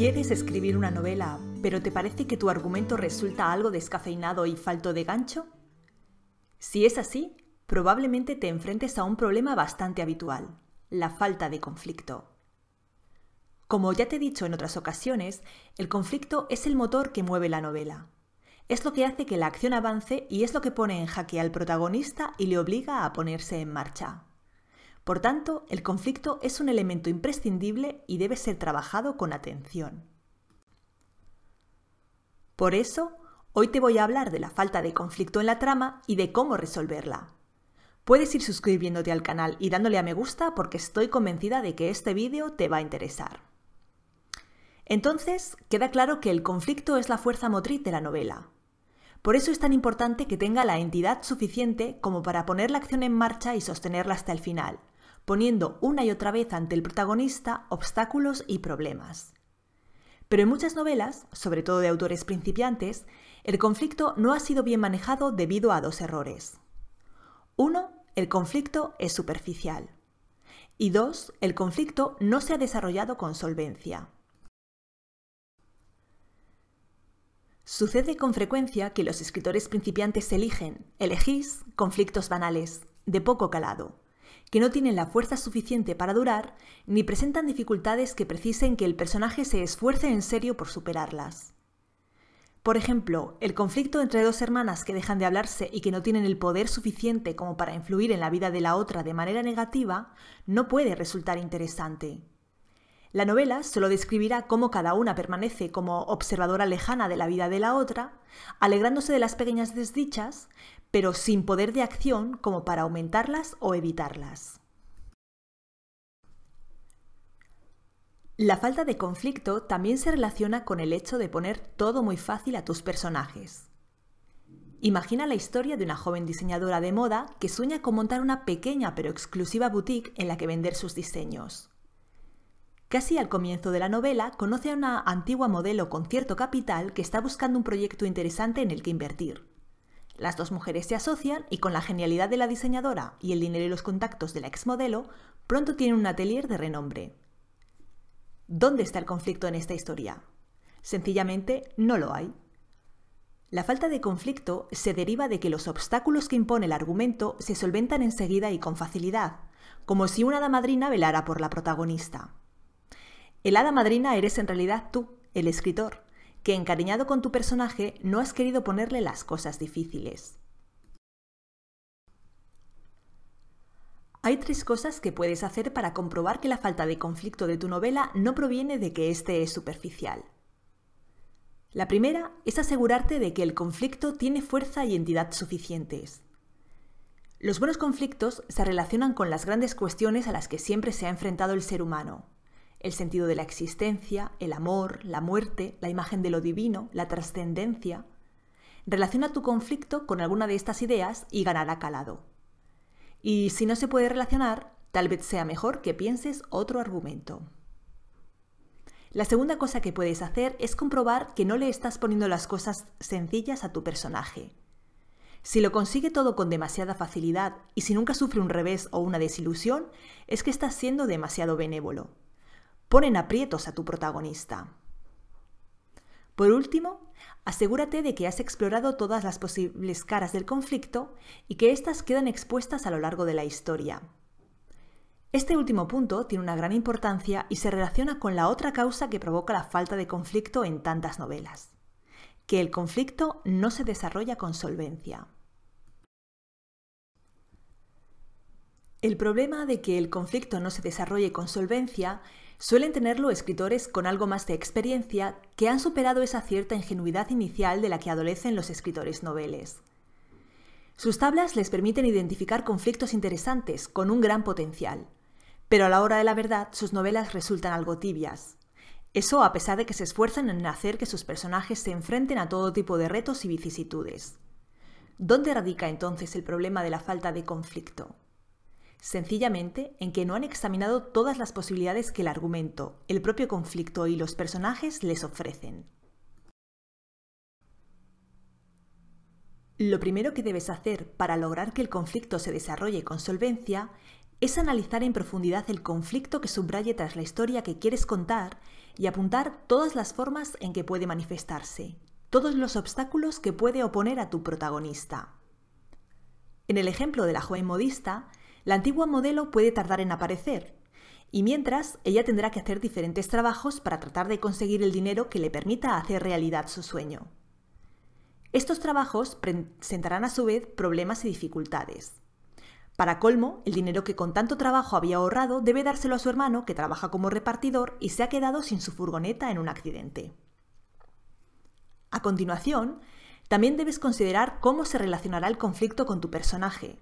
¿Quieres escribir una novela, pero te parece que tu argumento resulta algo descafeinado y falto de gancho? Si es así, probablemente te enfrentes a un problema bastante habitual, la falta de conflicto. Como ya te he dicho en otras ocasiones, el conflicto es el motor que mueve la novela. Es lo que hace que la acción avance y es lo que pone en jaque al protagonista y le obliga a ponerse en marcha. Por tanto, el conflicto es un elemento imprescindible y debe ser trabajado con atención. Por eso, hoy te voy a hablar de la falta de conflicto en la trama y de cómo resolverla. Puedes ir suscribiéndote al canal y dándole a me gusta porque estoy convencida de que este vídeo te va a interesar. Entonces, queda claro que el conflicto es la fuerza motriz de la novela. Por eso es tan importante que tenga la entidad suficiente como para poner la acción en marcha y sostenerla hasta el final poniendo una y otra vez ante el protagonista obstáculos y problemas. Pero en muchas novelas, sobre todo de autores principiantes, el conflicto no ha sido bien manejado debido a dos errores. Uno, el conflicto es superficial. Y dos, el conflicto no se ha desarrollado con solvencia. Sucede con frecuencia que los escritores principiantes eligen, elegís, conflictos banales, de poco calado, que no tienen la fuerza suficiente para durar, ni presentan dificultades que precisen que el personaje se esfuerce en serio por superarlas. Por ejemplo, el conflicto entre dos hermanas que dejan de hablarse y que no tienen el poder suficiente como para influir en la vida de la otra de manera negativa no puede resultar interesante. La novela solo describirá cómo cada una permanece como observadora lejana de la vida de la otra, alegrándose de las pequeñas desdichas, pero sin poder de acción como para aumentarlas o evitarlas. La falta de conflicto también se relaciona con el hecho de poner todo muy fácil a tus personajes. Imagina la historia de una joven diseñadora de moda que sueña con montar una pequeña pero exclusiva boutique en la que vender sus diseños. Casi al comienzo de la novela conoce a una antigua modelo con cierto capital que está buscando un proyecto interesante en el que invertir. Las dos mujeres se asocian y con la genialidad de la diseñadora y el dinero y los contactos de la exmodelo, pronto tienen un atelier de renombre. ¿Dónde está el conflicto en esta historia? Sencillamente, no lo hay. La falta de conflicto se deriva de que los obstáculos que impone el argumento se solventan enseguida y con facilidad, como si una hada madrina velara por la protagonista. El hada madrina eres en realidad tú, el escritor, que encariñado con tu personaje no has querido ponerle las cosas difíciles. Hay tres cosas que puedes hacer para comprobar que la falta de conflicto de tu novela no proviene de que éste es superficial. La primera es asegurarte de que el conflicto tiene fuerza y entidad suficientes. Los buenos conflictos se relacionan con las grandes cuestiones a las que siempre se ha enfrentado el ser humano, el sentido de la existencia, el amor, la muerte, la imagen de lo divino, la trascendencia. Relaciona tu conflicto con alguna de estas ideas y ganará calado. Y si no se puede relacionar, tal vez sea mejor que pienses otro argumento. La segunda cosa que puedes hacer es comprobar que no le estás poniendo las cosas sencillas a tu personaje. Si lo consigue todo con demasiada facilidad y si nunca sufre un revés o una desilusión, es que estás siendo demasiado benévolo ponen aprietos a tu protagonista. Por último, asegúrate de que has explorado todas las posibles caras del conflicto y que éstas quedan expuestas a lo largo de la historia. Este último punto tiene una gran importancia y se relaciona con la otra causa que provoca la falta de conflicto en tantas novelas, que el conflicto no se desarrolla con solvencia. El problema de que el conflicto no se desarrolle con solvencia Suelen tenerlo escritores con algo más de experiencia que han superado esa cierta ingenuidad inicial de la que adolecen los escritores noveles. Sus tablas les permiten identificar conflictos interesantes con un gran potencial, pero a la hora de la verdad sus novelas resultan algo tibias. Eso a pesar de que se esfuerzan en hacer que sus personajes se enfrenten a todo tipo de retos y vicisitudes. ¿Dónde radica entonces el problema de la falta de conflicto? sencillamente en que no han examinado todas las posibilidades que el argumento, el propio conflicto y los personajes les ofrecen. Lo primero que debes hacer para lograr que el conflicto se desarrolle con solvencia es analizar en profundidad el conflicto que subraye tras la historia que quieres contar y apuntar todas las formas en que puede manifestarse, todos los obstáculos que puede oponer a tu protagonista. En el ejemplo de la joven modista, la antigua modelo puede tardar en aparecer, y mientras, ella tendrá que hacer diferentes trabajos para tratar de conseguir el dinero que le permita hacer realidad su sueño. Estos trabajos presentarán a su vez problemas y dificultades. Para colmo, el dinero que con tanto trabajo había ahorrado debe dárselo a su hermano, que trabaja como repartidor y se ha quedado sin su furgoneta en un accidente. A continuación, también debes considerar cómo se relacionará el conflicto con tu personaje,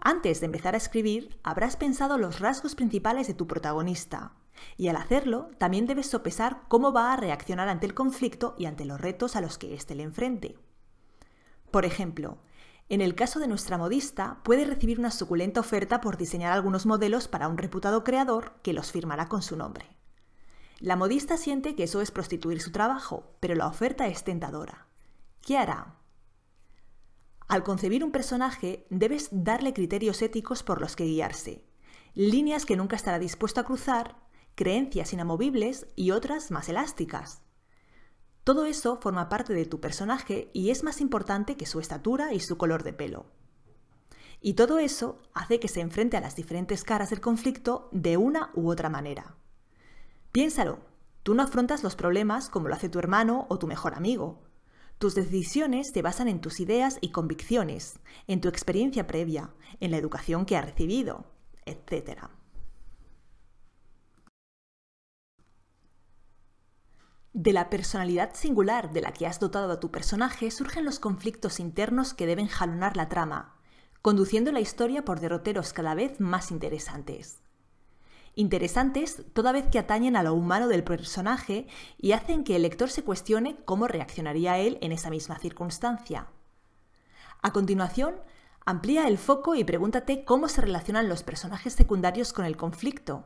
antes de empezar a escribir, habrás pensado los rasgos principales de tu protagonista. Y al hacerlo, también debes sopesar cómo va a reaccionar ante el conflicto y ante los retos a los que éste le enfrente. Por ejemplo, en el caso de nuestra modista, puede recibir una suculenta oferta por diseñar algunos modelos para un reputado creador que los firmará con su nombre. La modista siente que eso es prostituir su trabajo, pero la oferta es tentadora. ¿Qué hará? Al concebir un personaje, debes darle criterios éticos por los que guiarse, líneas que nunca estará dispuesto a cruzar, creencias inamovibles y otras más elásticas. Todo eso forma parte de tu personaje y es más importante que su estatura y su color de pelo. Y todo eso hace que se enfrente a las diferentes caras del conflicto de una u otra manera. Piénsalo, tú no afrontas los problemas como lo hace tu hermano o tu mejor amigo, tus decisiones se basan en tus ideas y convicciones, en tu experiencia previa, en la educación que has recibido, etc. De la personalidad singular de la que has dotado a tu personaje surgen los conflictos internos que deben jalonar la trama, conduciendo la historia por derroteros cada vez más interesantes interesantes toda vez que atañen a lo humano del personaje y hacen que el lector se cuestione cómo reaccionaría él en esa misma circunstancia. A continuación, amplía el foco y pregúntate cómo se relacionan los personajes secundarios con el conflicto,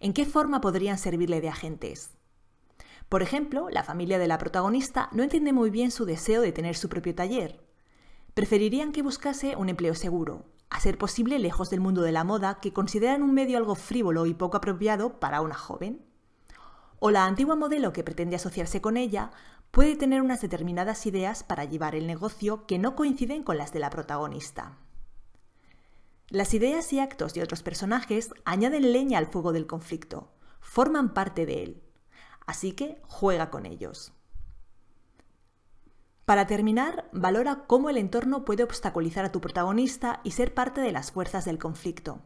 en qué forma podrían servirle de agentes. Por ejemplo, la familia de la protagonista no entiende muy bien su deseo de tener su propio taller. Preferirían que buscase un empleo seguro, a ser posible lejos del mundo de la moda que consideran un medio algo frívolo y poco apropiado para una joven. O la antigua modelo que pretende asociarse con ella puede tener unas determinadas ideas para llevar el negocio que no coinciden con las de la protagonista. Las ideas y actos de otros personajes añaden leña al fuego del conflicto, forman parte de él, así que juega con ellos. Para terminar, valora cómo el entorno puede obstaculizar a tu protagonista y ser parte de las fuerzas del conflicto.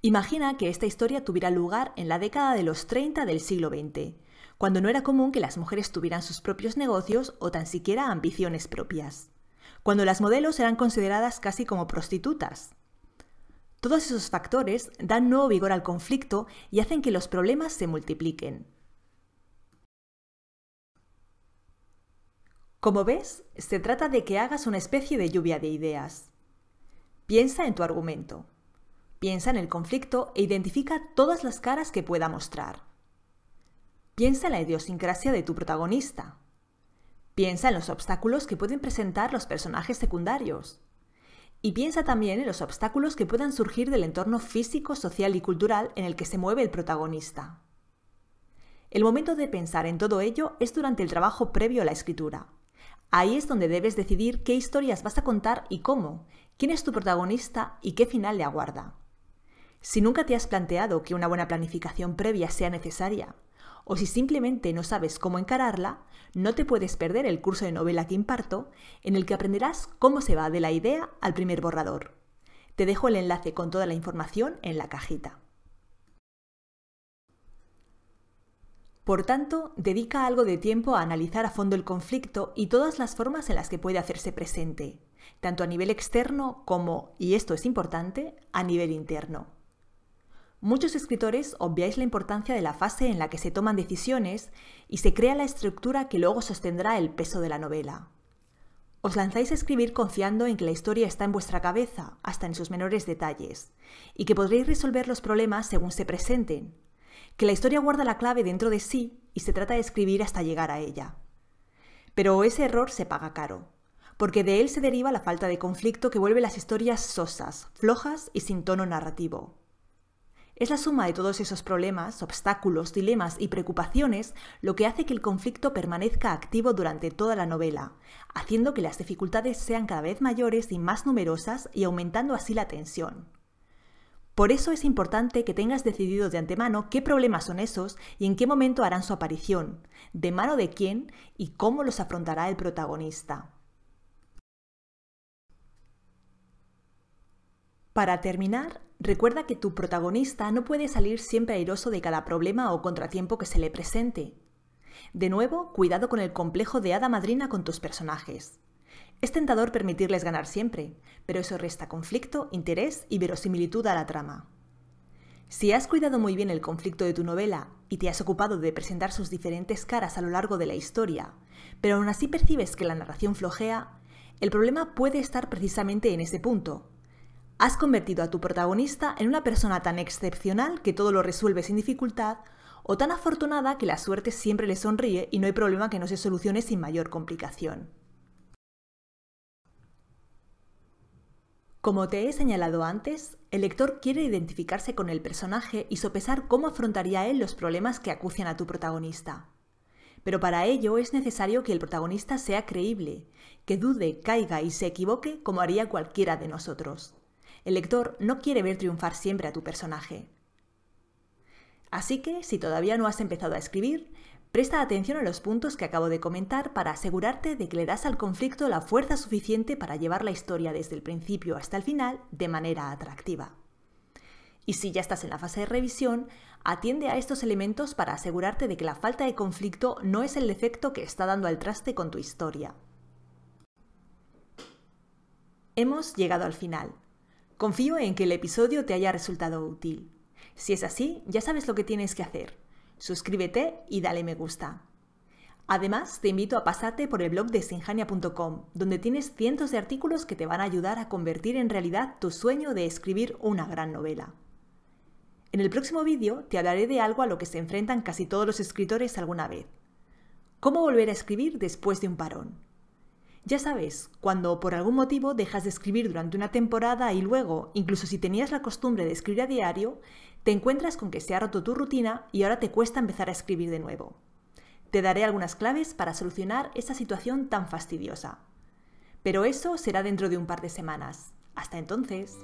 Imagina que esta historia tuviera lugar en la década de los 30 del siglo XX, cuando no era común que las mujeres tuvieran sus propios negocios o tan siquiera ambiciones propias, cuando las modelos eran consideradas casi como prostitutas. Todos esos factores dan nuevo vigor al conflicto y hacen que los problemas se multipliquen. Como ves, se trata de que hagas una especie de lluvia de ideas. Piensa en tu argumento. Piensa en el conflicto e identifica todas las caras que pueda mostrar. Piensa en la idiosincrasia de tu protagonista. Piensa en los obstáculos que pueden presentar los personajes secundarios. Y piensa también en los obstáculos que puedan surgir del entorno físico, social y cultural en el que se mueve el protagonista. El momento de pensar en todo ello es durante el trabajo previo a la escritura, Ahí es donde debes decidir qué historias vas a contar y cómo, quién es tu protagonista y qué final le aguarda. Si nunca te has planteado que una buena planificación previa sea necesaria, o si simplemente no sabes cómo encararla, no te puedes perder el curso de novela que imparto, en el que aprenderás cómo se va de la idea al primer borrador. Te dejo el enlace con toda la información en la cajita. Por tanto, dedica algo de tiempo a analizar a fondo el conflicto y todas las formas en las que puede hacerse presente, tanto a nivel externo como, y esto es importante, a nivel interno. Muchos escritores obviáis la importancia de la fase en la que se toman decisiones y se crea la estructura que luego sostendrá el peso de la novela. Os lanzáis a escribir confiando en que la historia está en vuestra cabeza, hasta en sus menores detalles, y que podréis resolver los problemas según se presenten, que la historia guarda la clave dentro de sí y se trata de escribir hasta llegar a ella. Pero ese error se paga caro, porque de él se deriva la falta de conflicto que vuelve las historias sosas, flojas y sin tono narrativo. Es la suma de todos esos problemas, obstáculos, dilemas y preocupaciones lo que hace que el conflicto permanezca activo durante toda la novela, haciendo que las dificultades sean cada vez mayores y más numerosas y aumentando así la tensión. Por eso es importante que tengas decidido de antemano qué problemas son esos y en qué momento harán su aparición, de mano de quién y cómo los afrontará el protagonista. Para terminar, recuerda que tu protagonista no puede salir siempre airoso de cada problema o contratiempo que se le presente. De nuevo, cuidado con el complejo de hada madrina con tus personajes. Es tentador permitirles ganar siempre, pero eso resta conflicto, interés y verosimilitud a la trama. Si has cuidado muy bien el conflicto de tu novela y te has ocupado de presentar sus diferentes caras a lo largo de la historia, pero aún así percibes que la narración flojea, el problema puede estar precisamente en ese punto. Has convertido a tu protagonista en una persona tan excepcional que todo lo resuelve sin dificultad o tan afortunada que la suerte siempre le sonríe y no hay problema que no se solucione sin mayor complicación. Como te he señalado antes, el lector quiere identificarse con el personaje y sopesar cómo afrontaría él los problemas que acucian a tu protagonista. Pero para ello es necesario que el protagonista sea creíble, que dude, caiga y se equivoque como haría cualquiera de nosotros. El lector no quiere ver triunfar siempre a tu personaje. Así que, si todavía no has empezado a escribir, Presta atención a los puntos que acabo de comentar para asegurarte de que le das al conflicto la fuerza suficiente para llevar la historia desde el principio hasta el final de manera atractiva. Y si ya estás en la fase de revisión, atiende a estos elementos para asegurarte de que la falta de conflicto no es el defecto que está dando al traste con tu historia. Hemos llegado al final. Confío en que el episodio te haya resultado útil. Si es así, ya sabes lo que tienes que hacer. Suscríbete y dale me gusta. Además, te invito a pasarte por el blog de sinjania.com, donde tienes cientos de artículos que te van a ayudar a convertir en realidad tu sueño de escribir una gran novela. En el próximo vídeo te hablaré de algo a lo que se enfrentan casi todos los escritores alguna vez. ¿Cómo volver a escribir después de un parón? Ya sabes, cuando por algún motivo dejas de escribir durante una temporada y luego, incluso si tenías la costumbre de escribir a diario, te encuentras con que se ha roto tu rutina y ahora te cuesta empezar a escribir de nuevo. Te daré algunas claves para solucionar esa situación tan fastidiosa. Pero eso será dentro de un par de semanas. Hasta entonces.